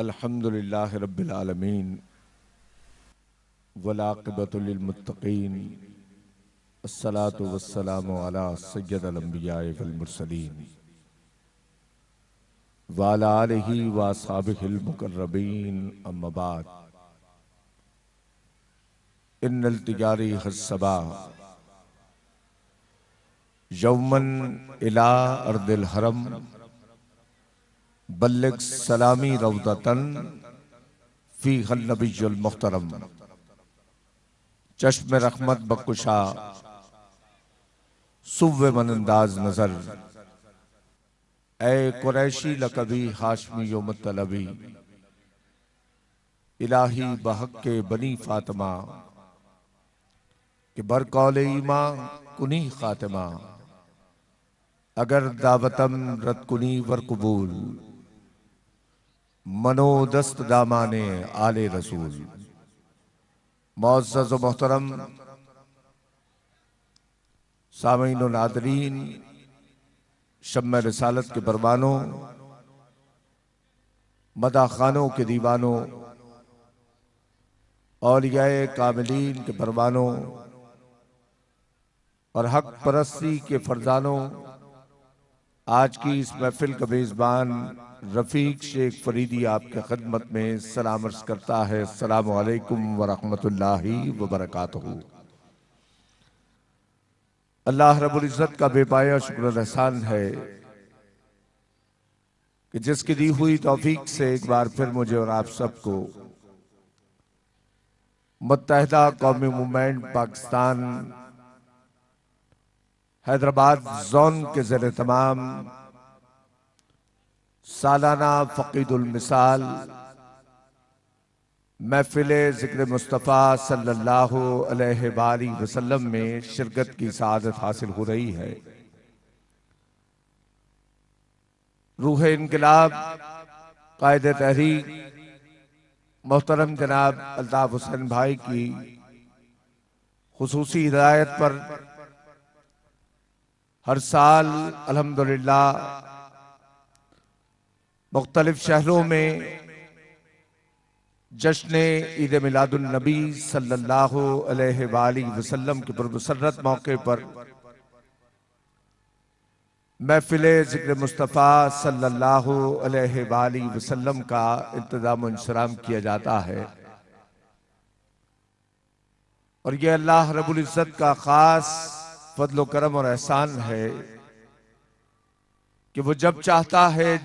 अल्हम्दुलिल्लाह रब्बिल आलमीन वलाक़िबतुल्मुत्तक़ीन अस्सलातु वस्सलामु अला सय्यदल अंबिया वल मुरसलीन व अला आलिहि व अस्हाबिहिल मुकर्रबीन अम्मा बाद इन्नल तिजारी हस्सबा यौमन इला अर्दिल बल्लग सलामी रवदतन फी हल्लबीजुल मुख्तरम चश्म रखमत बकुशा सुव मनंदाज नजर ए कुरैशी लकबी हाशमी योम इलाही बहक के बनी फातिमा कि बरकौल ईमा कुनी खातिमा अगर दावतम रतकुनी वर कबूल मनोदस्त दामाने आले रसूल मोज़ मोहतरम सामीन नादरीन शम रसालत के परवानों मदा खानों के दीवानों और यह कामलीन के परवानों और हक परस्ती के फरजानों आज की इस महफिल का मेज़बान रफ़ीक शेख फरीदी आपके खदमत में सलाम अर्ज करता है सलामकुम वरहमतुल्ला वबरकत अल्लाह इज्जत का बेपाया शुक्र एहसान है कि जिसकी दी हुई तोफीक से एक बार फिर मुझे और आप सबको मुतहदा कौमी मूवमेंट पाकिस्तान हैदराबाद जोन के जरिए तमाम सालाना फ़कीदुलमिसाल महफिल ज़िक्र मुस्तफ़ा सल्लल्लाहु अलैहि वसल्लम में शिरकत की सआदत हासिल हो रही है रूह इनकलाब कायद तहरीक मोहतरम जनाब अल्ताफ़ हुसैन भाई की खसूसी हिदायत पर हर साल अल्हम्दुलिल्लाह मुख्तलिफ शहरों में जश्न ईद मिलादुलनबी सल्लल्लाहु अलैहि वसल्लम के पुरमसरत मौके पर महफिल जिक्र मुस्तफ़ा सल्लल्लाहु अलैहि वसल्लम का इंतज़ाम इंसराम किया जाता है और यह अल्लाह रब्बुल इज़्ज़त का ख़ास फजल करम और एहसान है कि वो जब चाहता है